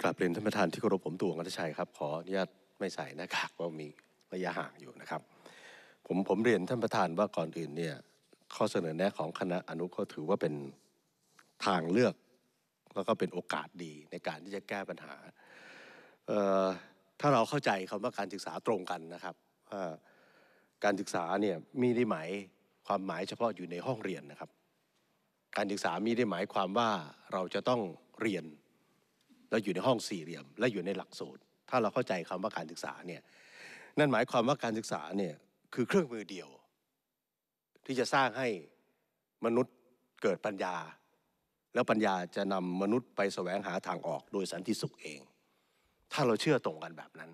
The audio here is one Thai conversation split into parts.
กราบเรียน ท่านประธานที่เคารพผมตวงอัตชัยครับขออนุญาตไม่ใส่หน้ากากว่ามีระยะห่างอยู่นะครับ ผมผมเรียน ท่านประธานว่าก่อนอื่นเนี่ยข้อเสนอแนะของคณะอนุก็ถือว่าเป็นทางเลือก แล้วก็เป็นโอกาสดีในการที่จะแก้ปัญหาถ้าเราเข้าใจคำว่าการศึกษาตรงกันนะครับว่าการศึกษาเนี่ยมีได้หมายความหมายเฉพาะอยู่ในห้องเรียนนะครับ การศึกษามีได้หมายความว่าเราจะต้องเรียนเราอยู่ในห้องสี่เหลี่ยม และอยู่ในหลักสูตร ถ้าเราเข้าใจคำว่าการศึกษาเนี่ย นั่นหมายความว่าการศึกษาเนี่ยคือเครื่องมือเดียว ที่จะสร้างให้มนุษย์เกิดปัญญา แล้วปัญญาจะนำมนุษย์ไปแสวงหาทางออกโดยสันติสุขเอง ถ้าเราเชื่อตรงกันแบบนั้น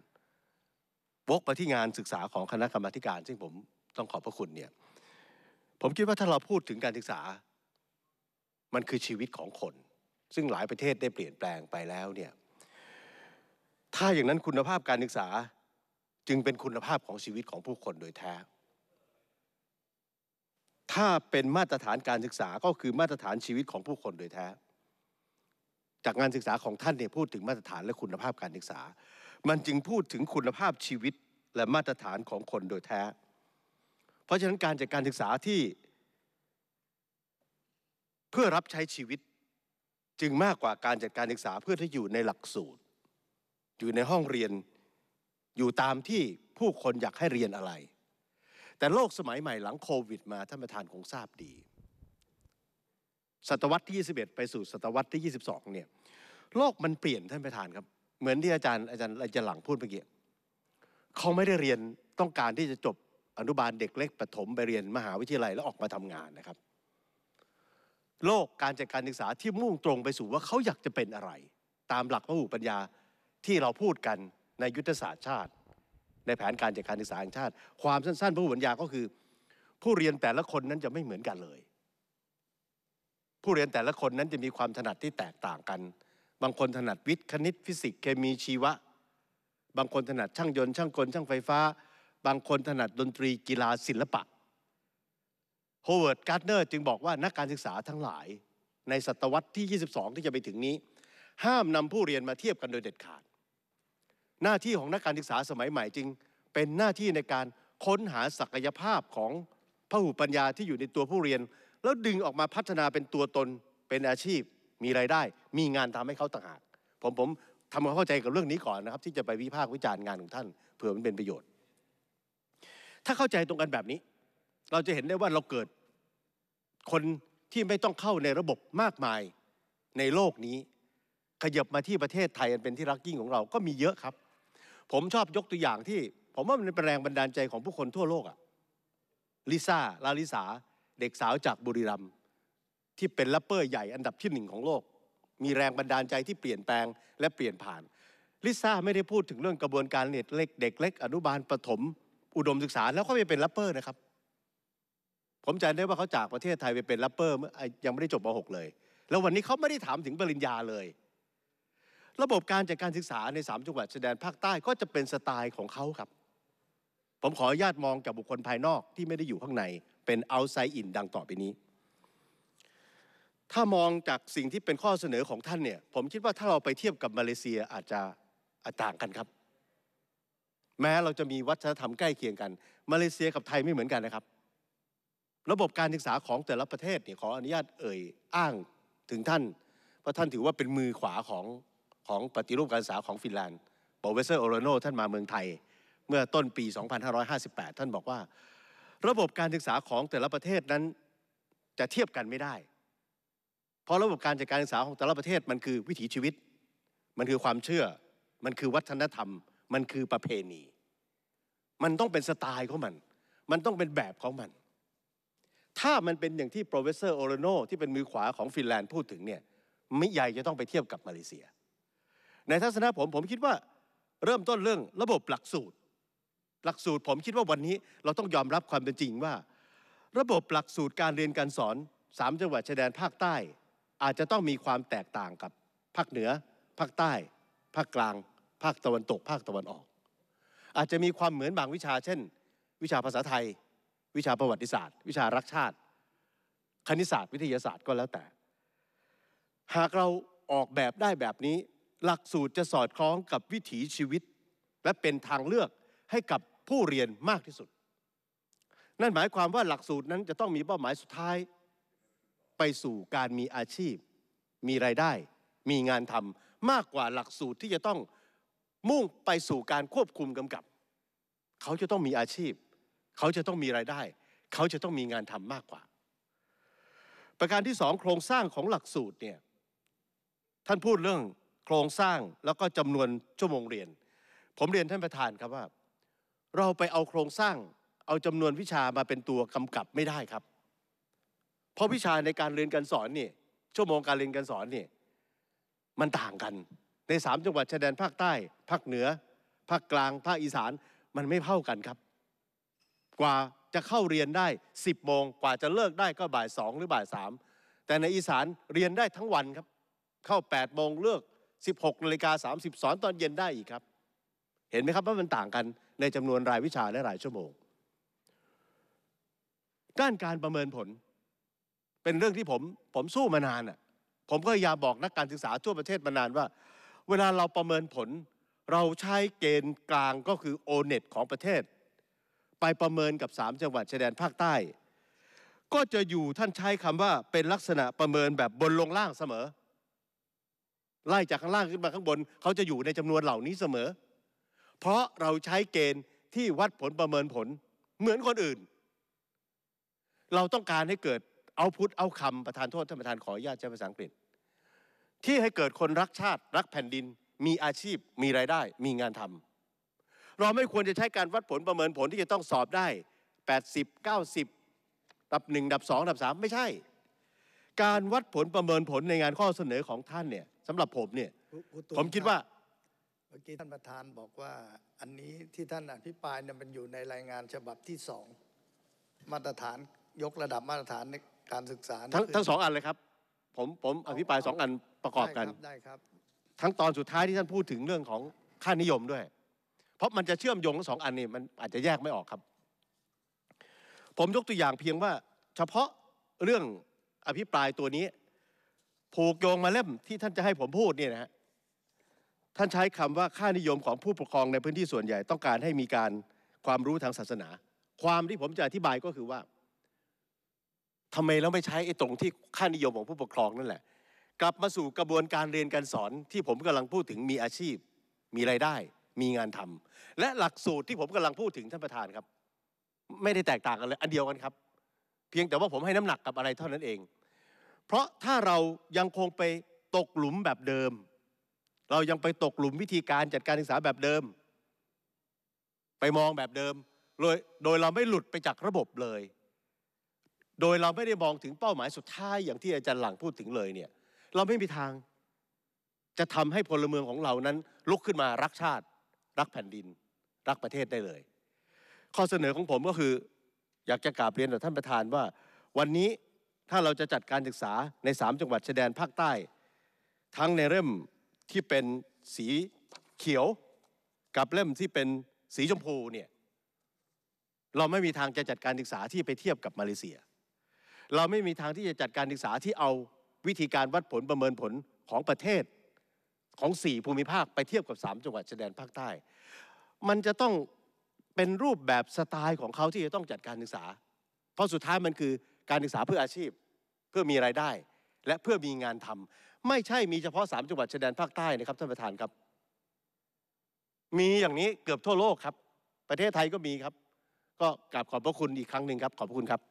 วกไปที่งานศึกษาของคณะกรรมการ ซึ่งผมต้องขอบพระคุณเนี่ย ผมคิดว่าถ้าเราพูดถึงการศึกษา มันคือชีวิตของคนซึ่ง หลายประเทศได้เปลี่ยนแปลงไปแล้วเนี่ย ถ้าอย่างนั้นคุณภาพการศึกษาจึงเป็นคุณภาพของชีวิตของผู้คนโดยแท้ ถ้าเป็นมาตรฐานการศึกษาก็คือมาตรฐานชีวิตของผู้คนโดยแท้ จากงานศึกษาของท่านเนี่ยพูดถึงมาตรฐานและคุณภาพการศึกษา มันจึงพูดถึงคุณภาพชีวิตและมาตรฐานของคนโดยแท้ เพราะฉะนั้นการจัดการศึกษาที่เพื่อรับใช้ชีวิตจึงมากกว่าการจัดการศึกษาเพื่อที่อยู่ในหลักสูตร อยู่ในห้องเรียนอยู่ตามที่ผู้คนอยากให้เรียนอะไร แต่โลกสมัยใหม่หลังโควิดมาท่านประธานคงทราบดี ศตวรรษที่ 21 ไปสู่ศตวรรษที่22เนี่ยโลกมันเปลี่ยนท่านประธานครับ เหมือนที่อาจารย์อาจารย์อาจารย์หลังพูดเมื่อกี้เขาไม่ได้เรียนต้องการที่จะจบอนุบาลเด็กเล็กประถมไปเรียนมหาวิทยาลัยแล้วออกมาทำงานนะครับโลกการจัดการศึกษาที่มุ่งตรงไปสู่ว่าเขาอยากจะเป็นอะไร ตามหลักพหุปัญญาที่เราพูดกันในยุทธศาสตร์ชาติ ในแผนการจัดการศึกษาแห่งชาติ ความสั้นๆพหุปัญญาก็คือ ผู้เรียนแต่ละคนนั้นจะไม่เหมือนกันเลย ผู้เรียนแต่ละคนนั้นจะมีความถนัดที่แตกต่างกัน บางคนถนัดวิทย์คณิตฟิสิกส์เคมีชีวะบางคนถนัดช่างยนต์ช่างกลช่างไฟฟ้า บางคนถนัดดนตรีกีฬาศิลปะโฮเวิร์ดการ์เนอร์จึงบอกว่านักการศึกษาทั้งหลาย ในศตวรรษที่ 22 ที่จะไปถึงนี้ ห้ามนำผู้เรียนมาเทียบกันโดยเด็ดขาด หน้าที่ของนักการศึกษาสมัยใหม่จึงเป็นหน้าที่ในการค้นหาศักยภาพของพหูปัญญาที่อยู่ในตัวผู้เรียน แล้วดึงออกมาพัฒนาเป็นตัวตน เป็นอาชีพ มีไรายได้ มีงานทำให้เขาต่างหากผมผมทำความเข้าใจกับเรื่องนี้ก่อนนะครับที่จะไปวิพากษ์วิจารณ์งานของท่าน เผื่อมันเป็นประโยชน์ ถ้าเข้าใจตรงกันแบบนี้เราจะเห็นได้ว่าเราเกิด คนที่ไม่ต้องเข้าในระบบมากมายในโลกนี้ ขยับมาที่ประเทศไทยอันเป็นที่รักยิ่งของเราก็มีเยอะครับ ผมชอบยกตัวอย่างที่ ผมว่ามันเป็นแรงบันดาลใจของผู้คนทั่วโลกอะลิซ่าลาลิสาเด็กสาวจากบุรีรัมย์ที่เป็นแรปเปอร์ใหญ่อันดับที่หนึ่งของโลก มีแรงบันดาลใจที่เปลี่ยนแปลงและเปลี่ยนผ่านลิซ่าไม่ได้พูดถึงเรื่องกระบวนการเน็กเล็ก เด็กเล็กอนุบาลประถม อุดมศึกษาแล้วก็ไปเป็นแรปเปอร์นะครับผมจำได้ว่าเขาจากประเทศไทยไปเป็นแรปเปอร์ยังไม่ได้จบม .6 เลย แล้ววันนี้เขาไม่ได้ถามถึงปริญญาเลย ระบบการจัดการศึกษาใน 3จังหวัดชายแดนภาคใต้ ก็จะเป็นสไตล์ของเขาครับ ผมขออนุญาตมองจากบุคคลภายนอกที่ไม่ได้อยู่ข้างในเป็นเอาไซอิน ดังต่อไปนี้ ถ้ามองจากสิ่งที่เป็นข้อเสนอของท่านเนี่ย ผมคิดว่าถ้าเราไปเทียบกับมาเลเซียอาจจะต่างกันครับ แม้เราจะมีวัฒนธรรมใกล้เคียงกันมาเลเซียกับไทยไม่เหมือนกันนะครับระบบการศึกษาของแต่ละประเทศเนี่ยขออนุญาตเอ่ยอ้างถึงท่านเพราะท่านถือว่าเป็นมือขวาของของปฏิรูปการศึกษาของฟินแลนด์โปรเฟสเซอร์โอโรโนท่านมาเมืองไทย เมื่อต้นปี 2558 ท่านบอกว่า ระบบการศึกษาของแต่ละประเทศนั้น จะเทียบกันไม่ได้ เพราะระบบการจัดการศึกษาของแต่ละประเทศมันคือวิถีชีวิต มันคือความเชื่อมันคือวัฒนธรรมมันคือประเพณี มันต้องเป็นสไตล์ของมัน มันต้องเป็นแบบของมันถ้ามันเป็นอย่างที่ professor o r a n o ที่เป็นมือขวาของฟินแลนด์พูดถึงเนี่ยไม่ใหญ่จะต้องไปเทียบกับมาเลเซีย ในทัศนะผมผมคิดว่า เริ่มต้นเรื่องระบบหลักสูตร หลักสูตรผมคิดว่าวันนี้ เราต้องยอมรับความเป็นจริงว่า ระบบหลักสูตรการเรียนการสอนสามจังหวัดชายแดนภาคใต้ อาจจะต้องมีความแตกต่างกับ ภาคเหนือภาคใต้ภาคกลาง ภาคตะวันตก ภาคตะวันออก อาจจะมีความเหมือนบางวิชาเช่น วิชาภาษาไทยวิชาประวัติศาสตร์ วิชารักชาติ คณิตศาสตร์วิทยาศาสตร์ก็แล้วแต่ หากเราออกแบบได้แบบนี้ หลักสูตรจะสอดคล้องกับวิถีชีวิตและเป็นทางเลือกให้กับผู้เรียนมากที่สุด นั่นหมายความว่าหลักสูตรนั้นจะต้องมีเป้าหมายสุดท้าย ไปสู่การมีอาชีพ มีรายได้ มีงานทำมากกว่าหลักสูตรที่จะต้องมุ่งไปสู่การควบคุมกำกับ เขาจะต้องมีอาชีพเขาจะต้องมีรายได้ เขาจะต้องมีงานทำมากกว่า ประการที่สองโครงสร้างของหลักสูตรเนี่ย ท่านพูดเรื่องโครงสร้างแล้วก็จำนวนชั่วโมงเรียน ผมเรียนท่านประธานครับว่า เราไปเอาโครงสร้าง เอาจำนวนวิชามาเป็นตัวกำกับไม่ได้ครับ เพราะวิชาในการเรียนการสอนนี่ ชั่วโมงการเรียนการสอนนี่มันต่างกันในสามจังหวัดชายแดนภาคใต้ภาคเหนือภาคกลางภาคอีสานมันไม่เท่ากันครับกว่าจะเข้าเรียนได้ 10 โมงกว่าจะเลิกได้ก็บ่าย2หรือบ่าย3แต่ในอีสานเรียนได้ทั้งวันครับ เข้า8โมงเลิก16นาฬิกา30สอนตอนเย็นได้อีกครับ เห็นไหมครับว่ามันต่างกันในจำนวนรายวิชาและรายชั่วโมงด้านการประเมินผลเป็นเรื่องที่ผมผมสู้มานานอ่ะผมก็พยายามบอกนักการศึกษาทั่วประเทศมานานว่า เวลาเราประเมินผล เราใช้เกณฑ์กลางก็คือโอเน็ตของประเทศไปประเมินกับ 3จังหวัดชายแดนภาคใต้ ก็จะอยู่ท่านใช้คำว่าเป็นลักษณะประเมินแบบบนลงล่างเสมอไล่จากข้างล่างขึ้นมาข้างบนเขาจะอยู่ในจำนวนเหล่านี้เสมอ เพราะเราใช้เกณฑ์ที่วัดผลประเมินผลเหมือนคนอื่น เราต้องการให้เกิดเอาพุทธเอาคำประธานโทษท่านประธานขออนุญาตใช้ภาษาอังกฤษ ที่ให้เกิดคนรักชาติรักแผ่นดิน มีอาชีพมีรายได้ มีงานทำเราไม่ควรจะใช้การวัดผลประเมินผลที่จะต้องสอบได้ 80 90ดับ1ดับ2ดับ 3 ไม่ใช่ การวัดผลประเมินผลในงานข้อเสนอของท่านเนี่ยสำหรับผมเนี่ย ผมคิดว่า เมื่อกี้ท่านประธานบอกว่าอันนี้ที่ท่านอภิปรายเนี่ยมันอยู่ในรายงานฉบับที่สองมาตรฐานยกระดับมาตรฐานในการศึกษาทั้งทั้งสองอันเลยครับ ผมผมอภิปรายสองอันประกอบกัน ได้ครับ ทั้งตอนสุดท้ายที่ท่านพูดถึงเรื่องของค่านิยมด้วยราะมันจะเชื่อมโยงทั้งสองอันนี่มันอาจจะแยกไม่ออกครับ ผมยกตัวอย่างเพียงว่า เฉพาะเรื่องอภิปรายตัวนี้ผูกโยงมาเล่มที่ท่านจะให้ผมพูดเนี่ยนะฮะท่านใช้คำว่าค่านิยมของผู้ปกครองในพื้นที่ส่วนใหญ่ต้องการให้มีการความรู้ทางศาสนา ความที่ผมจะอธิบายก็คือว่า ทำไมเราไม่ใช้ไอ้ตรงที่ค่านิยมของผู้ปกครองนั่นแหละกลับมาสู่กระบวนการเรียนการสอนที่ผมกำลังพูดถึงมีอาชีพมีไรายได้มีงานทำ และหลักสูตรที่ผมกำลังพูดถึงท่านประธานครับ ไม่ได้แตกต่างกันเลย อันเดียวกันครับ เพียงแต่ว่าผมให้น้ำหนักกับอะไรเท่านั้นเอง เพราะถ้าเรายังคงไปตกหลุมแบบเดิม เรายังไปตกหลุมวิธีการจัดการศึกษาแบบเดิม ไปมองแบบเดิมโดยโดยเราไม่หลุดไปจากระบบเลย โดยเราไม่ได้มองถึงเป้าหมายสุดท้ายอย่างที่อาจารย์หลังพูดถึงเลยเนี่ย เราไม่มีทางจะทำให้พลเมืองของเรานั้น ลุกขึ้นมารักชาติรักแผ่นดินรักประเทศได้เลย ข้อเสนอของผมก็คือ อยากจะกราบเรียนต่อท่านประธานว่า วันนี้ถ้าเราจะจัดการศึกษาใน 3 จังหวัดชายแดนภาคใต้ ทั้งในเริ่มที่เป็นสีเขียว กับเล่มที่เป็นสีชมพูเนี่ยเราไม่มีทางจะจัดการศึกษาที่ไปเทียบกับมาเลเซีย เราไม่มีทางที่จะจัดการศึกษาที่เอาวิธีการวัดผลประเมินผลของประเทศของ4ภูมิภาคไปเทียบกับ3จังหวัดชายแดนภาคใต้ มันจะต้องเป็นรูปแบบสไตล์ของเขาที่จะต้องจัดการศึกษา เพราะสุดท้ายมันคือการศึกษาเพื่ออาชีพ เพื่อมีรายได้ และเพื่อมีงานทำ ไม่ใช่มีเฉพาะ 3 จังหวัดชายแดนภาคใต้นะครับท่านประธานครับ มีอย่างนี้เกือบทั่วโลกครับ ประเทศไทยก็มีครับ ก็กราบขอบพระคุณอีกครั้งหนึ่งครับ ขอบพระคุณครับ